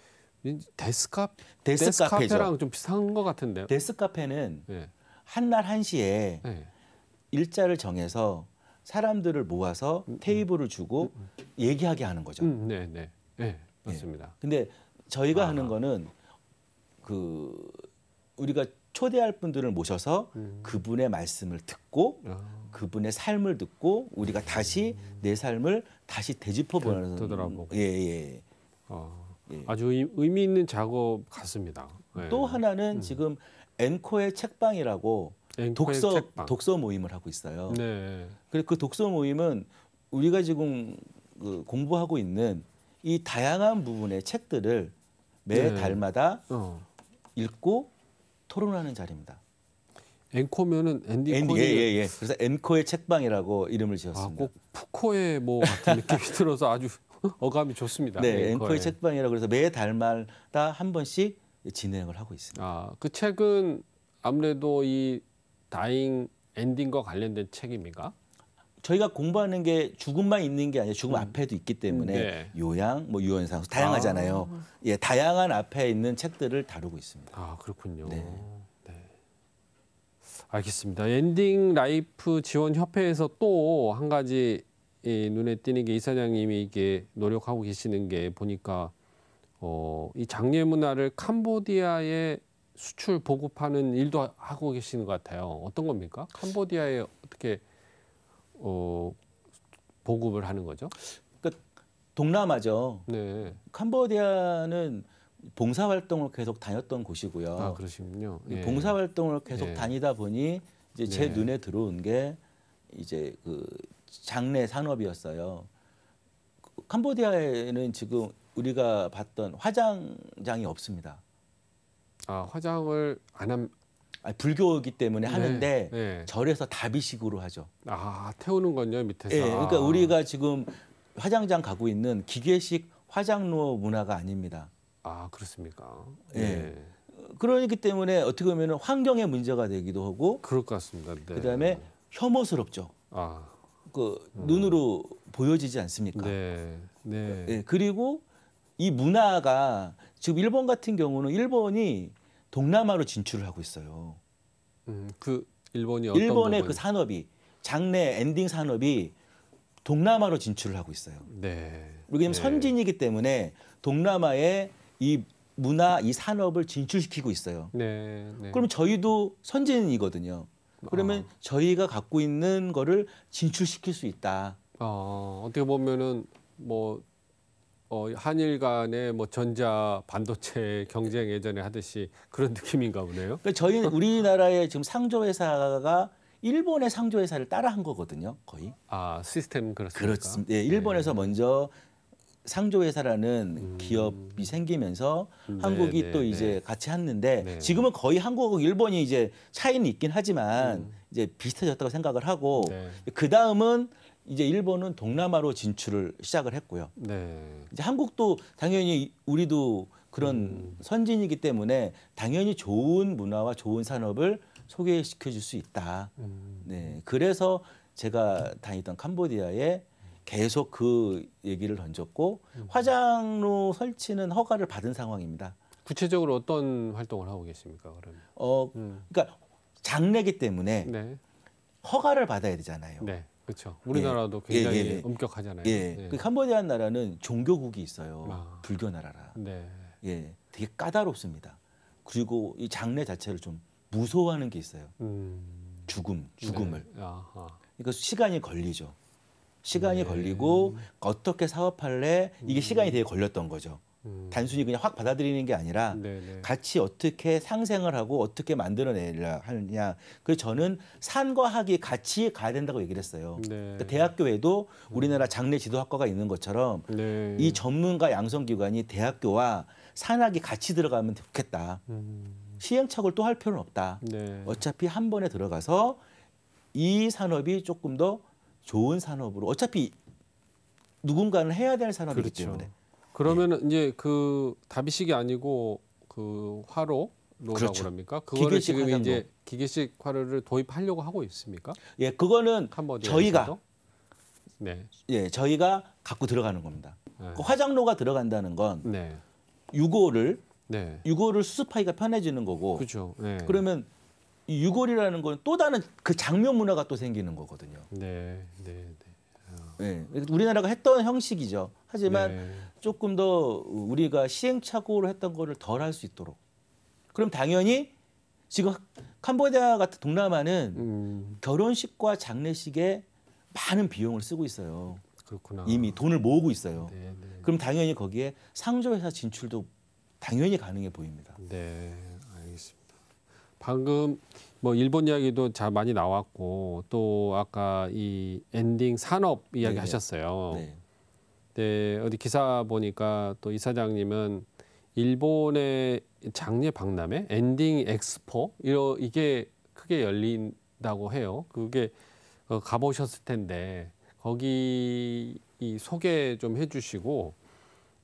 데스카 데스카페랑 데스좀 비슷한 것 같은데요. 데스카페는 네. 한날 한 시에. 네. 일자를 정해서 사람들을 모아서 음, 음. 테이블을 주고 음, 얘기하게 하는 거죠. 네, 네, 네, 맞습니다. 예. 근데 저희가 아. 하는 거는 그 우리가 초대할 분들을 모셔서 음. 그분의 말씀을 듣고 아. 그분의 삶을 듣고 우리가 다시 내 삶을 다시 되짚어 보는 되돌아보고 예, 예. 어, 예. 아주 의미 있는 작업 같습니다. 예. 또 하나는 음. 지금 엔코의 책방이라고 예, 독서 책방. 독서 모임을 하고 있어요. 네. 그리그 독서 모임은 우리가 지금 그 공부하고 있는 이 다양한 부분의 책들을 매 네. 달마다 어. 읽고 토론하는 자리입니다. 앵코면은 앤디 앤디 코 예, 예, 예. 그래서 앵코의 책방이라고 이름을 지었습니다. 아, 꼭 푸코의 뭐 같은 느낌이 *laughs* 들어서 아주 어감이 좋습니다. 네, 앵커의 책방이라고 그래서 매 달마다 한 번씩 진행을 하고 있습니다. 아, 그 책은 아무래도 이 다잉 엔딩과 관련된 책입니까? 저희가 공부하는 게 죽음만 있는 게 아니라 죽음 음. 앞에도 있기 때문에 음, 네. 요양, 뭐 유언상 다양하잖아요. 아. 예, 다양한 앞에 있는 책들을 다루고 있습니다. 아 그렇군요. 네. 네. 알겠습니다. 엔딩 라이프 지원 협회에서 또 한 가지 예, 눈에 띄는 게 이사장님이 이게 노력하고 계시는 게 보니까 어, 이 장례 문화를 캄보디아의 수출 보급하는 일도 하고 계시는 것 같아요. 어떤 겁니까? 캄보디아에 어떻게 어, 보급을 하는 거죠? 그러니까 동남아죠. 네. 캄보디아는 봉사 활동을 계속 다녔던 곳이고요. 아 그러시군요. 네. 예. 봉사 활동을 계속 네. 다니다 보니 이제 제 네. 눈에 들어온 게 이제 그 장례 산업이었어요. 캄보디아에는 지금 우리가 봤던 화장장이 없습니다. 아 화장을 안 함. 아, 불교이기 때문에 네, 하는데 네. 절에서 다비식으로 하죠. 아 태우는건요 밑에서. 네, 그러니까 아. 우리가 지금 화장장 가고 있는 기계식 화장로 문화가 아닙니다. 아 그렇습니까? 예. 네. 그러기 때문에 어떻게 보면 환경의 문제가 되기도 하고. 그럴 것 같습니다. 네. 그다음에 혐오스럽죠. 아. 그 음. 눈으로 보여지지 않습니까? 네. 네. 예, 그리고 이 문화가 지금 일본 같은 경우는 일본이 동남아로 진출을 하고 있어요. 음, 그 일본이 어떤 일본의 부분? 그 산업이 장내 엔딩 산업이 동남아로 진출을 하고 있어요. 네. 우리 지금 네. 선진이기 때문에 동남아에 이 문화 이 산업을 진출시키고 있어요. 네, 네. 그럼 저희도 선진이거든요. 아. 그러면 어. 저희가 갖고 있는 거를 진출시킬 수 있다. 어, 어떻게 보면은 뭐 어, 한일 간의 뭐 전자 반도체 경쟁 예전에 하듯이 그런 느낌인가 보네요. 그러니까 저희 우리나라의 지금 상조회사가 일본의 상조회사를 따라한 거거든요, 거의. 아 시스템 그렇습니까? 그렇습니다. 예, 네. 일본에서 네. 먼저 상조회사라는 음. 기업이 생기면서 네, 한국이 네, 또 네, 이제 네. 같이 했는데 지금은 거의 한국하고 일본이 이제 차이는 있긴 하지만 음. 이제 비슷해졌다고 생각을 하고 그 다음은 이제 일본은 동남아로 진출을 시작을 했고요. 네. 이제 한국도 당연히 우리도 그런 음. 선진이기 때문에 당연히 좋은 문화와 좋은 산업을 소개시켜 줄수 있다. 음. 네. 그래서 제가 다니던 캄보디아에 계속 그 얘기를 던졌고 음. 화장로 설치는 허가를 받은 상황입니다. 구체적으로 어떤 활동을 하고 계십니까? 그러면 어, 음. 그러니까 장래기 때문에 네. 허가를 받아야 되잖아요. 네. 그렇죠. 우리나라도 예, 예. 굉장히 예, 예, 엄격하잖아요. 예. 예. 그캄보디아 나라는 종교국이 있어요. 아. 불교 나라라. 네. 예. 되게 까다롭습니다. 그리고 이 장례 자체를 좀 무서워하는 게 있어요. 음. 죽음, 죽음을. 네. 그러니까 시간이 걸리죠. 시간이 네. 걸리고 어떻게 사업할래 이게 음. 시간이 되게 걸렸던 거죠. 음. 단순히 그냥 확 받아들이는 게 아니라 네네. 같이 어떻게 상생을 하고 어떻게 만들어내려 하느냐. 그래서 저는 산과 학이 같이 가야 된다고 얘기를 했어요. 네. 그러니까 대학교에도 우리나라 음. 장례 지도학과가 있는 것처럼 네. 이 전문가 양성기관이 대학교와 산학이 같이 들어가면 좋겠다. 음. 시행착오를 또 할 필요는 없다. 네. 어차피 한 번에 들어가서 이 산업이 조금 더 좋은 산업으로 어차피 누군가는 해야 될 산업이기 그렇죠. 때문에 그러면 예. 이제 그 다비식이 아니고 그 화로 그렇죠. 그럽니까? 그거를 지금 이제 기계식 화로를 도입하려고 하고 있습니까? 예, 그거는 저희가 네. 예, 저희가 갖고 들어가는 겁니다. 네. 그 화장로가 들어간다는 건 네. 유골을 네. 유골을 수습하기가 편해지는 거고. 그렇죠. 네. 그러면 유골이라는 건 또 다른 그 장면 문화가 또 생기는 거거든요. 네. 네. 네. 네. 우리나라가 했던 형식이죠. 하지만 네. 조금 더 우리가 시행착오를 했던 거를 덜 할 수 있도록. 그럼 당연히 지금 캄보디아 같은 동남아는 음. 결혼식과 장례식에 많은 비용을 쓰고 있어요. 그렇구나. 이미 돈을 모으고 있어요. 네, 네. 그럼 당연히 거기에 상조회사 진출도 당연히 가능해 보입니다. 네, 알겠습니다. 방금 뭐 일본 이야기도 잘 많이 나왔고 또 아까 이 엔딩 산업 이야기 네, 네. 하셨어요. 네. 네. 어디 기사 보니까 또 이사장님은 일본의 장례 박람회 엔딩 엑스포 이러 이게 크게 열린다고 해요. 그게 어, 가보셨을 텐데 거기 이 소개 좀 해주시고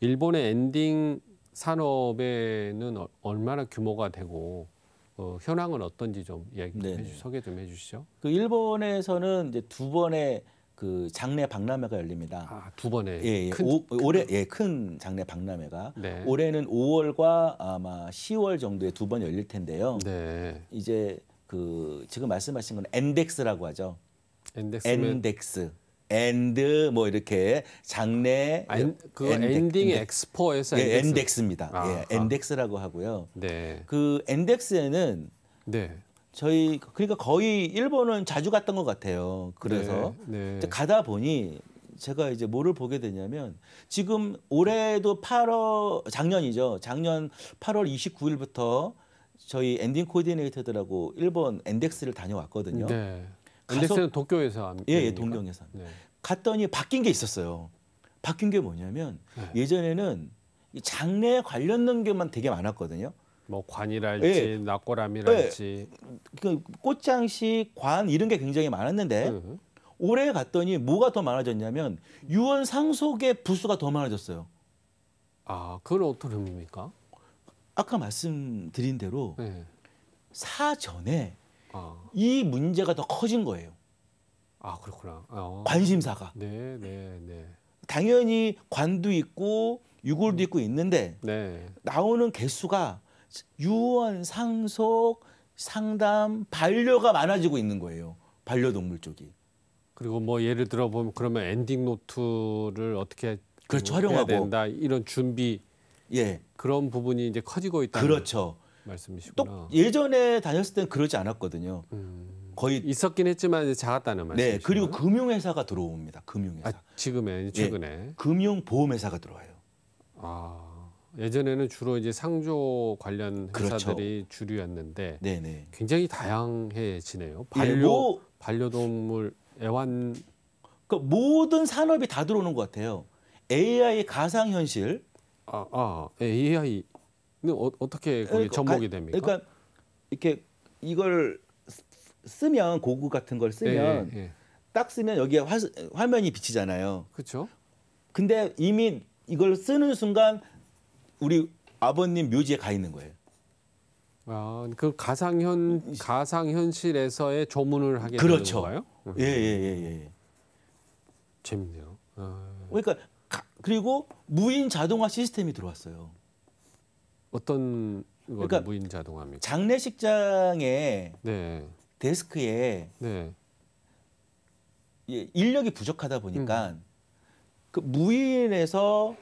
일본의 엔딩 산업에는 얼마나 규모가 되고 어, 현황은 어떤지 좀 이야기 좀 네. 해주, 소개 좀 해주시죠. 그 일본에서는 이제 두 번의 그 장례 박람회가 열립니다. 아, 두 번에 예, 예. 큰, 오, 큰, 올해 예, 큰 장례 박람회가 네. 올해는 5월과 아마 10월 정도에 두 번 열릴 텐데요. 네. 이제 그 지금 말씀하신 건 엔덱스라고 하죠. 엔덱스. 엔덱스. 엔드 뭐 이렇게 장래 아, 엔, 그 엔덱, 엔딩 엑스포에서 예, 엔덱스입니다. 아, 예, 아. 엔덱스라고 하고요. 네. 그 엔덱스에는 네. 저희 그러니까 거의 일본은 자주 갔던 것 같아요. 그래서 네, 네. 가다 보니 제가 이제 뭐를 보게 되냐면 지금 올해도 8월 작년이죠. 작년 8월 29일부터 저희 엔딩 코디네이터들하고 일본 엔덱스를 다녀왔거든요. 네. 안데스는 도쿄 회사 예, 예 그 동경 회사. 네. 갔더니 바뀐 게 있었어요. 바뀐 게 뭐냐면 네. 예전에는 장례 관련된 게만 되게 많았거든요. 뭐 관이랄지 예. 낙고람이랄지 예. 그 꽃장식 관 이런 게 굉장히 많았는데 으흠. 네. 올해 갔더니 뭐가 더 많아졌냐면 유언 상속의 부수가 더 많아졌어요. 아, 그걸 어떤 의미입니까? 아까 말씀드린 대로 네. 사전에 어. 이 문제가 더 커진 거예요. 아 그렇구나. 어. 관심사가. 네, 네, 네. 당연히 관도 있고 유골도 음. 있고 있는데 네. 나오는 개수가 유언, 상속, 상담, 반려가 많아지고 있는 거예요. 반려동물 쪽이. 그리고 뭐 예를 들어 보면 그러면 엔딩 노트를 어떻게 그렇죠, 활용하고 된다 이런 준비 예. 그런 부분이 이제 커지고 있다. 그렇죠. 말씀이시구나. 또 예전에 다녔을 때는 그러지 않았거든요. 음, 거의 있었긴 했지만 작았다는 말씀. 네, 그리고 금융회사가 들어옵니다. 금융회사. 아, 지금에 네, 최근에 네, 금융보험회사가 들어와요. 아, 예전에는 주로 이제 상조 관련 회사들이 그렇죠. 주류였는데 네네. 굉장히 다양해지네요. 네, 반려 예, 뭐, 반려동물 애완 그 모든 산업이 다 들어오는 것 같아요. AI 가상현실. 아, 아 AI 근데 어, 떻게 거기 그러니까, 접목이 됩니까? 그러니까 이렇게 이걸 쓰면 고구 같은 걸 쓰면 예, 예, 딱 쓰면 여기에 화, 화면이 비치잖아요. 그렇죠. 근데 이미 이걸 쓰는 순간 우리 아버님 묘지에 가 있는 거예요. 아, 그 가상현 음, 가상현실에서의 조문을 하게 그렇죠. 되는 거예요? 예, 예, 예, 예, 예. 재밌네요. 아... 그러니까 가, 그리고 무인 자동화 시스템이 들어왔어요. 어떤 그러니까 무인 자동화입니까? 장례식장에 네. 데스크에 네. 예, 인력이 부족하다 보니까 음. 그 무인에서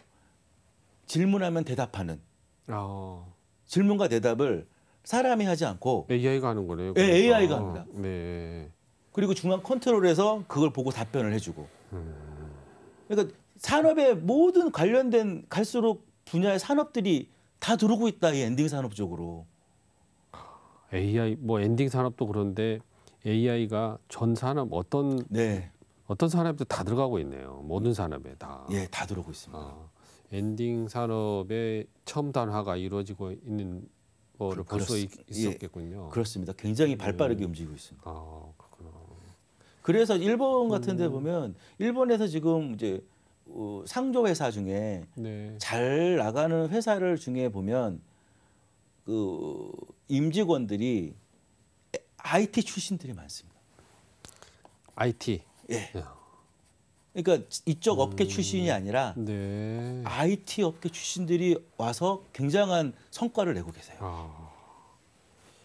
질문하면 대답하는 어. 질문과 대답을 사람이 하지 않고 AI가 하는 거네요. 네, 예, AI가 그러니까. 합니다. 네. 그리고 중앙 컨트롤에서 그걸 보고 답변을 해주고. 음. 그러니까 산업의 모든 관련된 갈수록 분야의 산업들이 다 들어오고 있다 이 엔딩 산업 쪽으로. AI 뭐 엔딩 산업도 그런데 AI가 전 산업 어떤 네. 어떤 산업도 다 들어가고 있네요. 모든 산업에 다. 예, 다 들어오고 있습니다. 아, 엔딩 산업의 첨단화가 이루어지고 있는 거를 볼수 예, 있었겠군요. 예, 그렇습니다. 굉장히 발빠르게 네. 움직이고 있습니다. 아, 그렇구나. 그래서 일본 같은 데 음. 보면 일본에서 지금 이제 어, 상조 회사 중에 네. 잘 나가는 회사를 중에 보면 그 임직원들이 IT 출신들이 많습니다. IT. 예. 네. 그러니까 이쪽 업계 음. 출신이 아니라 네. IT 업계 출신들이 와서 굉장한 성과를 내고 계세요. 아,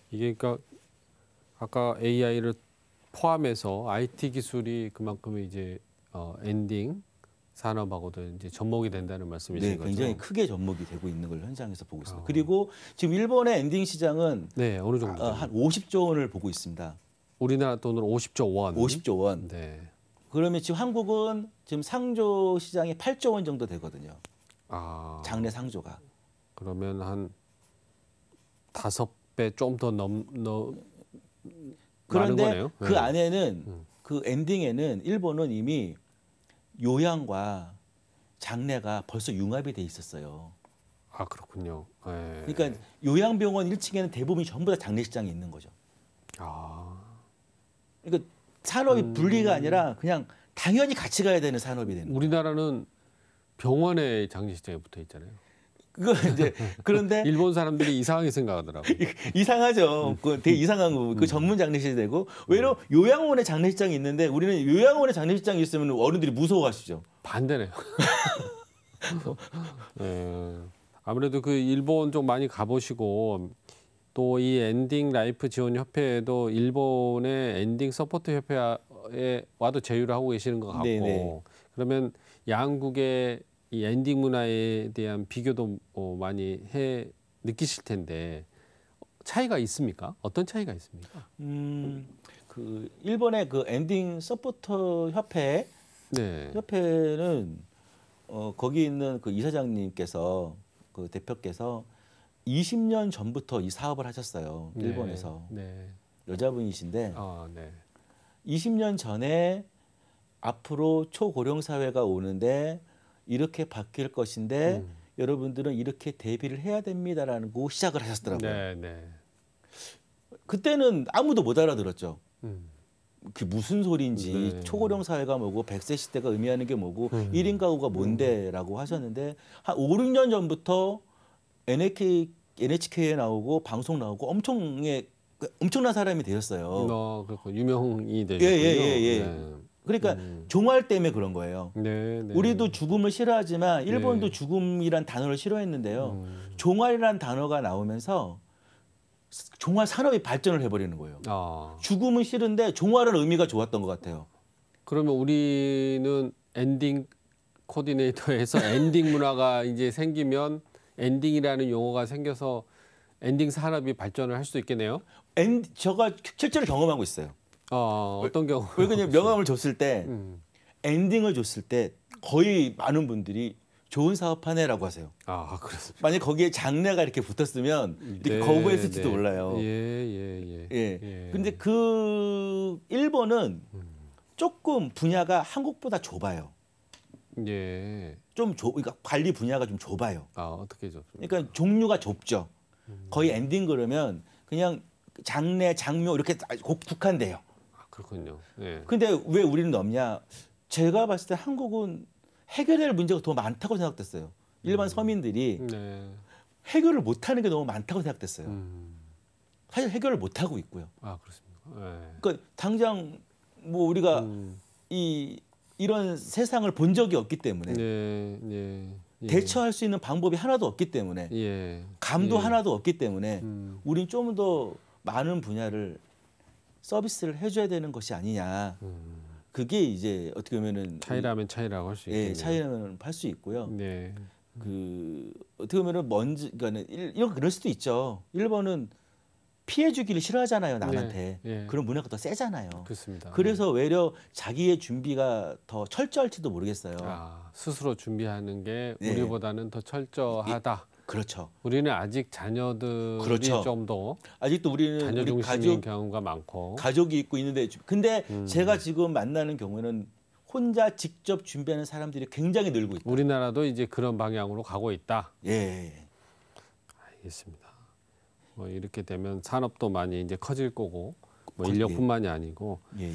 이게 그러니까 아까 AI를 포함해서 IT 기술이 그만큼 이제 어, 엔딩 산업하고도 이제 접목이 된다는 말씀이신 네, 거죠? 굉장히 크게 접목이 되고 있는 걸 현장에서 보고 있습니다. 어. 그리고 지금 일본의 엔딩 시장은 네, 어느 정도 아, 한 50조 원을 보고 있습니다. 우리나라 돈으로 50조 원. 50조 원. 네. 그러면 지금 한국은 지금 상조 시장이 8조 원 정도 되거든요. 아. 장래 상조가. 그러면 한 다섯 배좀더 넘, 넘 그런데 그 네. 안에는 음. 그 엔딩에는 일본은 이미 요양과 장례가 벌써 융합이 돼 있었어요. 아 그렇군요. 네. 그러니까 요양병원 1층에는 대부분 전부 다 장례식장이 있는 거죠. 아. 그러니까 산업이 음... 분리가 아니라 그냥 당연히 같이 가야 되는 산업이 되는. 우리나라는 병원에 장례식장에 붙어 있잖아요. 그거 이제 그런데 *laughs* 일본 사람들이 이상하게 생각하더라고. *laughs* 이상하죠. 그 되게 이상한 거. 그 음. 전문 장례식이 되고 외로 요양원에 장례식장이 있는데 우리는 요양원에 장례식장이 있으면 어른들이 무서워하시죠. 반대네요. *laughs* 네. 아무래도 그 일본 좀 많이 가보시고 또 이 엔딩 라이프 지원 협회에도 일본의 엔딩 서포트 협회에 와도 제휴를 하고 계시는 것 같고 네네. 그러면 양국의 이 엔딩 문화에 대한 비교도 어, 많이 해 느끼실 텐데 차이가 있습니까? 어떤 차이가 있습니까? 음, 그 일본의 그 엔딩 서포터 협회 네. 협회는 어, 거기 있는 그 이사장님께서 그 대표께서 20년 전부터 이 사업을 하셨어요. 네. 일본에서 네. 여자분이신데 아, 네. 20년 전에 앞으로 초고령 사회가 오는데 이렇게 바뀔 것인데 음. 여러분들은 이렇게 대비를 해야 됩니다라는 거 그 시작을 하셨더라고요. 네, 네. 그때는 아무도 못 알아들었죠. 음. 그 무슨 소리인지 네. 초고령 사회가 뭐고 백세 시대가 의미하는 게 뭐고 음. 일인 가구가 음. 뭔데라고 하셨는데 한 5, 6년 전부터 NHK, NHK에 나오고 방송 나오고 엄청의 엄청난 사람이 되었어요. 어, 그렇고 유명이 예, 예, 되셨군요. 예, 예, 예, 예. 네. 그러니까 음. 종말 때문에 그런 거예요. 네, 네. 우리도 죽음을 싫어하지만 네. 일본도 네. 죽음이란 단어를 싫어했는데요. 음. 종말이란 단어가 나오면서 종말 산업이 발전을 해버리는 거예요. 아. 죽음은 싫은데 종말은 의미가 좋았던 것 같아요. 그러면 우리는 엔딩 코디네이터에서 *laughs* 엔딩 문화가 이제 생기면 엔딩이라는 용어가 생겨서 엔딩 산업이 발전을 할 수 있겠네요. 엔, 제가 그 실제로 경험하고 있어요. 어, 어 어떤 경우? 왜 그냥 명함을 줬을 때 음. 엔딩을 줬을 때 거의 많은 분들이 좋은 사업하네라고 하세요. 아 그렇습니다. 만약 거기에 장래가 이렇게 붙었으면 이렇게 네, 거부했을지도 네. 몰라요. 예예예. 예, 예, 예, 예. 근데 그 일본은 음. 조금 분야가 한국보다 좁아요. 예. 좀 좁, 그러니까 관리 분야가 좀 좁아요. 아 어떻게 좁? 그러니까 종류가 좁죠. 음. 거의 엔딩 그러면 그냥 장래 장묘 이렇게 국한돼요. 그렇군요. 예. 근데 왜 우리는 넘냐? 제가 봤을 때 한국은 해결될 문제가 더 많다고 생각됐어요. 일반 음. 서민들이 네. 해결을 못하는 게 너무 많다고 생각됐어요. 음. 사실 해결을 못하고 있고요. 아 그렇습니다. 예. 그러니까 당장 뭐 우리가 음. 이 이런 세상을 본 적이 없기 때문에 네, 네, 예. 대처할 수 있는 방법이 하나도 없기 때문에 예, 감도 예. 하나도 없기 때문에 음. 우린 좀 더 많은 분야를 서비스를 해줘야 되는 것이 아니냐. 그게 이제 어떻게 보면은 차이라면 차이라고 할 수 있고 예, 차이라면 할 수 있고요. 네. 그 어떻게 보면은 먼지 그러니까 이런 그럴 수도 있죠. 일본은 피해 주기를 싫어하잖아요 남한테 네, 네. 그런 문화가 더 세잖아요. 그렇습니다. 그래서 네. 외려 자기의 준비가 더 철저할지도 모르겠어요. 아, 스스로 준비하는 게 네. 우리보다는 더 철저하다. 그렇죠. 우리는 아직 자녀들이 그렇죠. 좀더 아직도 우리는 자녀 우리 가족 경우가 많고 가족이 있고 있는데 근데 음. 제가 지금 만나는 경우에는 혼자 직접 준비하는 사람들이 굉장히 늘고 있다. 우리나라도 이제 그런 방향으로 가고 있다. 예. 알겠습니다. 뭐 이렇게 되면 산업도 많이 이제 커질 거고 뭐 인력뿐만이 아니고 예, 예.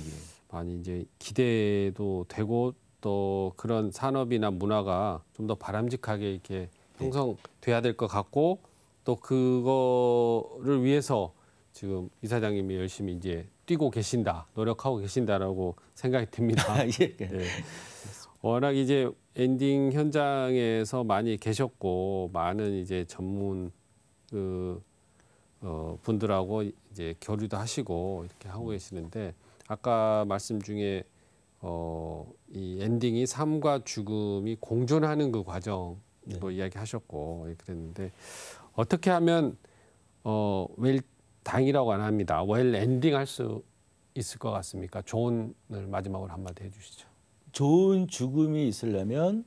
많이 이제 기대도 되고 또 그런 산업이나 문화가 좀 더 바람직하게 이렇게 네. 형성돼야 될 것 같고 또 그거를 위해서 지금 이사장님이 열심히 이제 뛰고 계신다, 노력하고 계신다라고 생각이 듭니다. *laughs* 아, 예, 예. 네. 워낙 이제 엔딩 현장에서 많이 계셨고 많은 이제 전문 그 어, 분들하고 이제 교류도 하시고 이렇게 하고 계시는데 아까 말씀 중에 어, 이 엔딩이 삶과 죽음이 공존하는 그 과정 네. 뭐 이야기하셨고 예, 그랬는데 어떻게 하면 어, 웰 당이라고 안 합니다. 웰 엔딩 할 수 있을 것 같습니까? 조언을 마지막으로 한마디 해주시죠. 좋은 죽음이 있으려면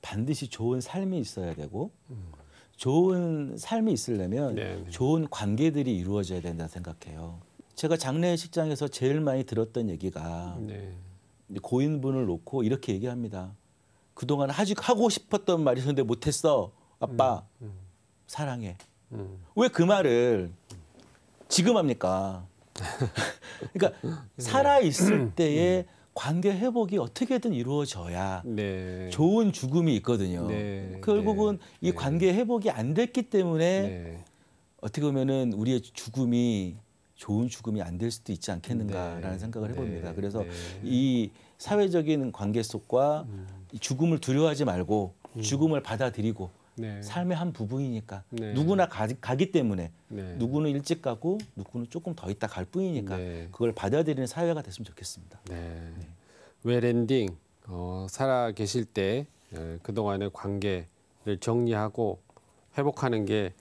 반드시 좋은 삶이 있어야 되고 음. 좋은 삶이 있으려면 네네. 네. 좋은 관계들이 이루어져야 된다 생각해요. 제가 장례식장에서 제일 많이 들었던 얘기가 네. 고인분을 놓고 이렇게 얘기합니다. 그동안 아직 하고 싶었던 말이 있었는데 못했어. 아빠 음, 음. 사랑해. 음. 왜그 말을 지금 합니까? *laughs* 그러니까 네. 살아 있을 음. 때의 관계 회복이 어떻게든 이루어져야 네. 좋은 죽음이 있거든요. 네. 결국은 네. 이 네. 관계 회복이 안 됐기 때문에 네. 어떻게 보면은 우리의 죽음이 좋은 죽음이 안 될 수도 있지 않겠는가라는 생각을 해봅니다. 그래서 이 사회적인 관계 속과 음. 죽음을 두려워하지 말고 음. 죽음을 받아들이고 네. 삶의 한 부분이니까 네. 누구나 가, 기 때문에 네. 누구는 일찍 가고 누구는 조금 더 있다 갈 뿐이니까 네. 그걸 받아들이는 사회가 됐으면 좋겠습니다. 네. 웰엔딩 네. 어, 살아 계실 때 예, 그동안의 관계를 정리하고 회복하는 게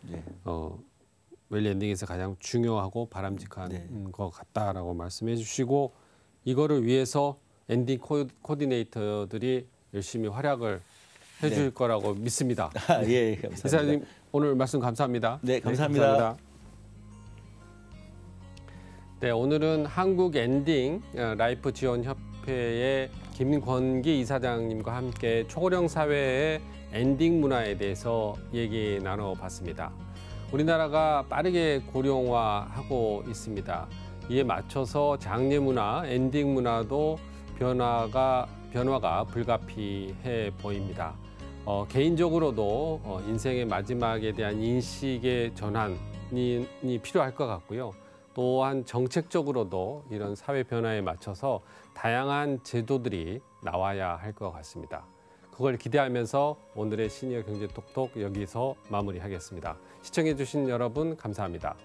웰엔딩에서 네. 어, 가장 중요하고 바람직한 것 같다라고 말씀해 주시고 이거를 위해서 엔딩 코, 코디네이터들이 열심히 활약을 해줄 네. 거라고 믿습니다. *laughs* 아, 예, 예 감사합니다. 이사님 오늘 말씀 감사합니다. 네, 네 감사합니다. 네, 감사합니다. 네, 오늘은 한국 엔딩 어, 라이프 지원 협회의 김권기 이사장님과 함께 초고령 사회의 엔딩 문화에 대해서 얘기 나눠봤습니다. 우리나라가 빠르게 고령화하고 있습니다. 이에 맞춰서 장례 문화, 엔딩 문화도 변화가 변화가 불가피해 보입니다. 어, 개인적으로도 어, 인생의 마지막에 대한 인식의 전환이 필요할 것 같고요. 또한 정책적으로도 이런 사회 변화에 맞춰서 다양한 제도들이 나와야 할 것 같습니다. 그걸 기대하면서 오늘의 시니어 경제 톡톡 여기서 마무리하겠습니다. 시청해주신 여러분 감사합니다.